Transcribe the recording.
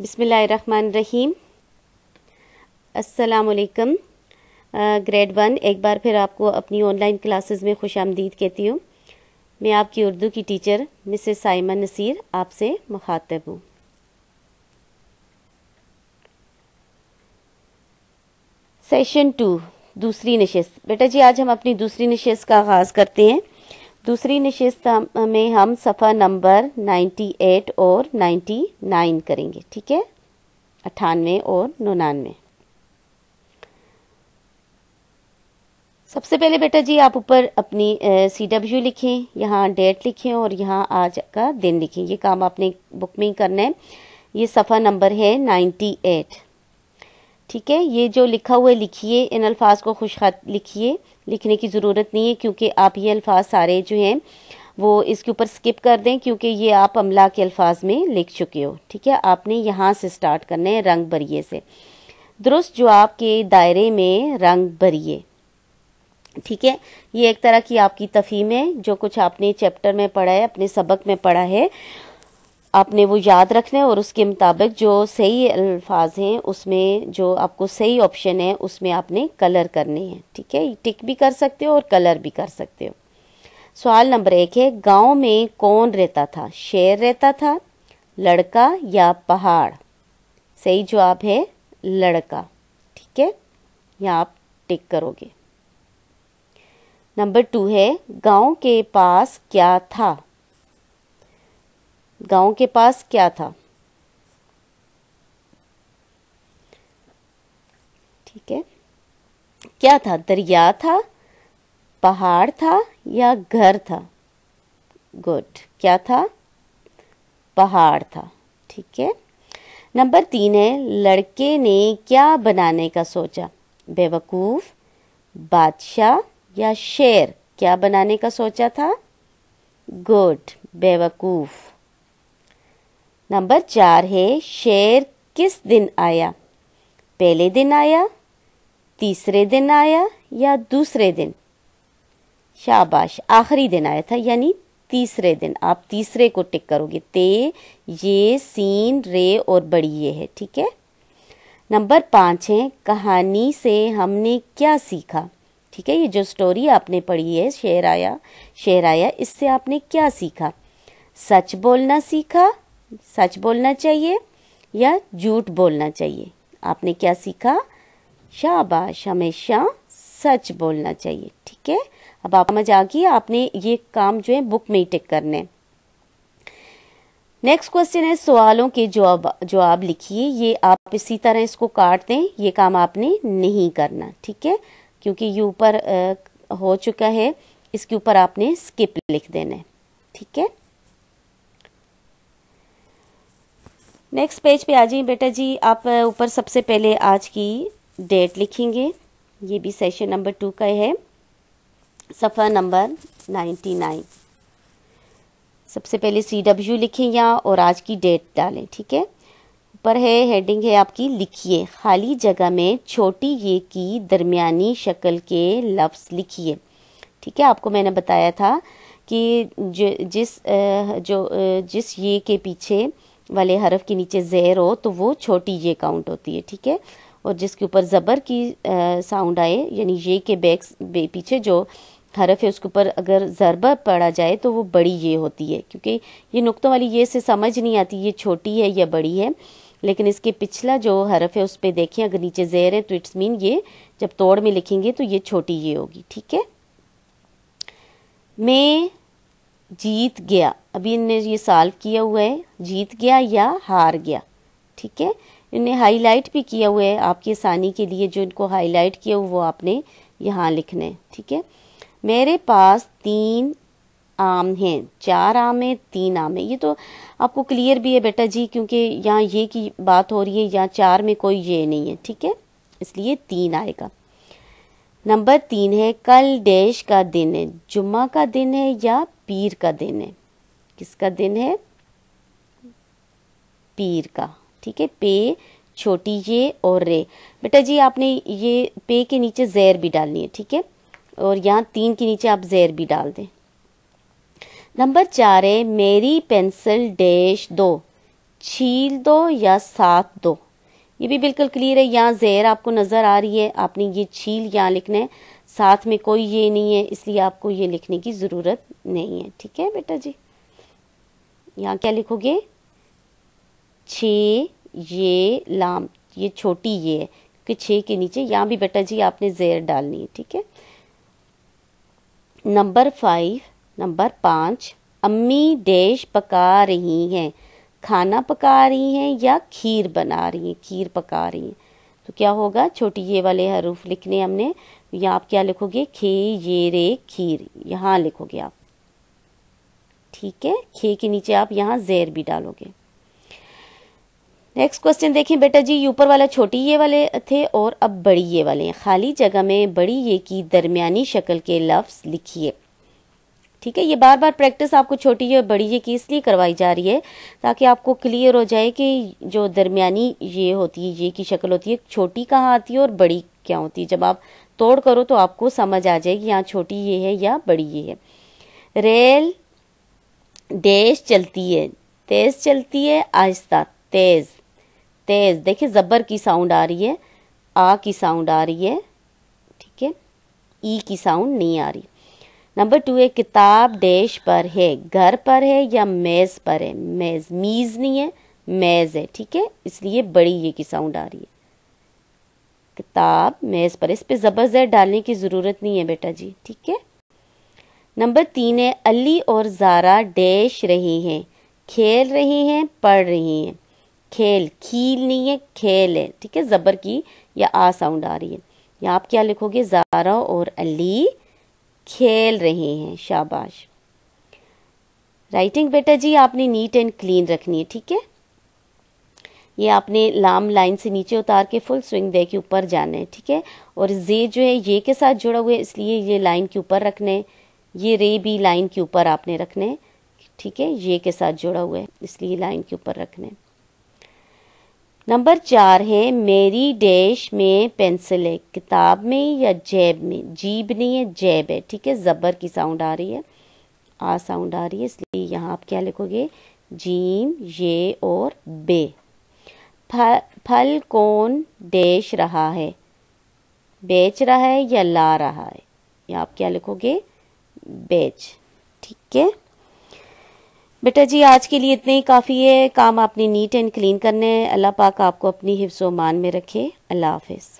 बिसमीम असलकम grade one एक बार फिर आपको अपनी ऑनलाइन क्लासेस में खुश आमदीद कहती हूँ मैं आपकी उर्दू की टीचर मिसेस साइमा नसीर आपसे मुखातब हूँ सेशन टू दूसरी नशस्त बेटा जी आज हम अपनी दूसरी नशस्त का आगाज़ करते हैं दूसरी नशस्त में हम सफ़ा नंबर 98 और 99 करेंगे ठीक है अट्ठानवे और निन्यानवे सबसे पहले बेटा जी आप ऊपर अपनी सी डब्ल्यू लिखें यहाँ डेट लिखें और यहाँ आज का दिन लिखें ये काम आपने बुक में ही करना है ये सफ़ा नंबर है नाइन्टी एट ठीक है ये जो लिखा हुआ है लिखिए इन अल्फाज को खुश लिखिए लिखने की ज़रूरत नहीं है क्योंकि आप ये अल्फाज सारे जो हैं वो इसके ऊपर स्किप कर दें क्योंकि ये आप अमला के अल्फाज में लिख चुके हो ठीक है आपने यहाँ से स्टार्ट करना है रंग भरिए से दुरुस्त जो आपके दायरे में रंग भरिए ठीक है ये एक तरह की आपकी तफहीम है जो कुछ आपने चैप्टर में पढ़ा है अपने सबक में पढ़ा है आपने वो याद रखना है और उसके मुताबिक जो सही अल्फाज हैं उसमें जो आपको सही ऑप्शन है उसमें आपने कलर करने हैं ठीक है टिक भी कर सकते हो और कलर भी कर सकते हो सवाल नंबर एक है गांव में कौन रहता था शेर रहता था लड़का या पहाड़ सही जवाब है लड़का ठीक है या आप टिक करोगे नंबर टू है गांव के पास क्या था गांव के पास क्या था ठीक है क्या था दरिया था पहाड़ था या घर था गुड क्या था पहाड़ था ठीक है नंबर तीन है लड़के ने क्या बनाने का सोचा बेवकूफ बादशाह या शेर क्या बनाने का सोचा था गुड बेवकूफ़ नंबर चार है शेर किस दिन आया पहले दिन आया तीसरे दिन आया या दूसरे दिन शाबाश आखिरी दिन आया था यानी तीसरे दिन आप तीसरे को टिक करोगे ते ये सीन रे और बड़ी ये है ठीक है नंबर पाँच है कहानी से हमने क्या सीखा ठीक है ये जो स्टोरी आपने पढ़ी है शेर आया शेर आया इससे आपने क्या सीखा सच बोलना सीखा सच बोलना चाहिए या झूठ बोलना चाहिए आपने क्या सीखा शाबाश हमेशा सच बोलना चाहिए ठीक है अब आप समझ आ गई आपने ये काम जो है बुक में ही टिक करने नेक्स्ट क्वेश्चन है सवालों के जवाब जवाब लिखिए ये आप इसी तरह इसको काट दें ये काम आपने नहीं करना ठीक है क्योंकि ये ऊपर हो चुका है इसके ऊपर आपने स्किप लिख देना है ठीक है नेक्स्ट पेज पे आ जाइए बेटा जी आप ऊपर सबसे पहले आज की डेट लिखेंगे ये भी सेशन नंबर टू का है सफ़ा नंबर नाइन्टी नाइन सबसे पहले सी डब्ल्यू लिखें यहाँ और आज की डेट डालें ठीक है ऊपर है हेडिंग है आपकी लिखिए खाली जगह में छोटी ये की दरमियानी शक्ल के लफ्ज़ लिखिए ठीक है आपको मैंने बताया था कि जो जिस जो जिस ये के पीछे वाले हरफ के नीचे ज़ेर हो तो वो छोटी ये काउंट होती है ठीक है और जिसके ऊपर ज़बर की साउंड आए यानी ये के बैक पीछे जो हरफ है उसके ऊपर अगर ज़रबा पड़ा जाए तो वो बड़ी ये होती है क्योंकि ये नुकतों वाली ये से समझ नहीं आती ये छोटी है या बड़ी है लेकिन इसके पिछला जो हरफ है उस पर देखें अगर नीचे ज़ेर है तो इट्स मीन ये जब तोड़ में लिखेंगे तो ये छोटी ये होगी ठीक है मैं जीत गया अभी इनने ये सॉल्व किया हुआ है जीत गया या हार गया ठीक है इन्हें हाईलाइट भी किया हुआ है आपकी आसानी के लिए जो इनको हाईलाइट किया हुआ वो आपने यहाँ लिखना है ठीक है मेरे पास तीन आम हैं चार आम हैं तीन आम हैं ये तो आपको क्लियर भी है बेटा जी क्योंकि यहाँ ये की बात हो रही है यहाँ चार में कोई ये नहीं है ठीक है इसलिए तीन आएगा नंबर तीन है कल डैश का दिन है जुम्मा का दिन है या पीर का दिन है किसका दिन है पीर का ठीक है पे छोटी ये और रे बेटा जी आपने ये पे के नीचे जैर भी डालनी है ठीक है और यहाँ तीन के नीचे आप जैर भी डाल दें नंबर चार है मेरी पेंसिल डैश दो छील दो या साथ दो ये भी बिल्कुल क्लियर है यहाँ जैर आपको नज़र आ रही है आपने ये छील यहाँ लिखना है साथ में कोई ये नहीं है इसलिए आपको ये लिखने की ज़रूरत नहीं है ठीक है बेटा जी यहाँ क्या लिखोगे छ ये लाम ये छोटी ये है क्योंकि छः के नीचे यहाँ भी बेटा जी आपने जेर डालनी है ठीक है नंबर फाइव नंबर पाँच अम्मी डैश पका रही हैं खाना पका रही हैं या खीर बना रही हैं खीर पका रही हैं तो क्या होगा छोटी ये वाले हरूफ लिखने हमने यहाँ आप क्या लिखोगे खे ये रे खीर यहाँ लिखोगे आप ठीक है खे के नीचे आप यहाँ जेर भी डालोगे नेक्स्ट क्वेश्चन देखें बेटा जी ऊपर वाला छोटी ये वाले थे और अब बड़ी ये वाले हैं खाली जगह में बड़ी ये की दरमियानी शक्ल के लफ्ज़ लिखिए ठीक है ये बार बार प्रैक्टिस आपको छोटी ये और बड़ी ये की इसलिए करवाई जा रही है ताकि आपको क्लियर हो जाए कि जो दरमियानी ये होती है ये की शक्ल होती है छोटी कहाँ आती है और बड़ी क्या होती है जब आप तोड़ करो तो आपको समझ आ जाएगी यहाँ छोटी ये है या बड़ी ये है रेल तेज चलती है तेज चलती है आहिस्ता तेज तेज देखिए ज़बर की साउंड आ रही है आ की साउंड आ रही है ठीक है ई की साउंड नहीं आ रही नंबर टू है किताब डैश पर है घर पर है या मेज़ पर है मेज़ मीज़ नहीं है मेज़ है ठीक है इसलिए बड़ी ये की साउंड आ रही है किताब मेज़ पर इस पर ज़बर ज़ैर डालने की ज़रूरत नहीं है बेटा जी ठीक है नंबर तीन है अली और ज़ारा डैश रही हैं खेल रही हैं पढ़ रही हैं खेल खील नहीं है खेल है ठीक है ज़बर की या आ साउंड आ रही है या आप क्या लिखोगे ज़ारा और अली खेल रहे हैं शाबाश राइटिंग बेटा जी आपने नीट एंड क्लीन रखनी है ठीक है ये आपने लाम लाइन से नीचे उतार के फुल स्विंग दे के ऊपर जाना है ठीक है और जे जो है ये के साथ जुड़ा हुआ है इसलिए ये लाइन के ऊपर रखना है ये रे भी लाइन के ऊपर आपने रखने हैं ठीक है ये के साथ जुड़ा हुआ है इसलिए लाइन के ऊपर रखने नंबर चार है मेरी डैश में पेंसिल है किताब में या जैब में जीब नहीं है जैब है ठीक है ज़बर की साउंड आ रही है आ साउंड आ रही है इसलिए यहाँ आप क्या लिखोगे जीम ये और बे फल फल कौन डैश रहा है बेच रहा है या ला रहा है यहाँ आप क्या लिखोगे बेच ठीक है बेटा जी आज के लिए इतने ही काफ़ी है काम आपने नीट एंड क्लीन करने है अल्लाह पाक आपको अपनी हिफ्स मान में रखे अल्लाह हाफिज़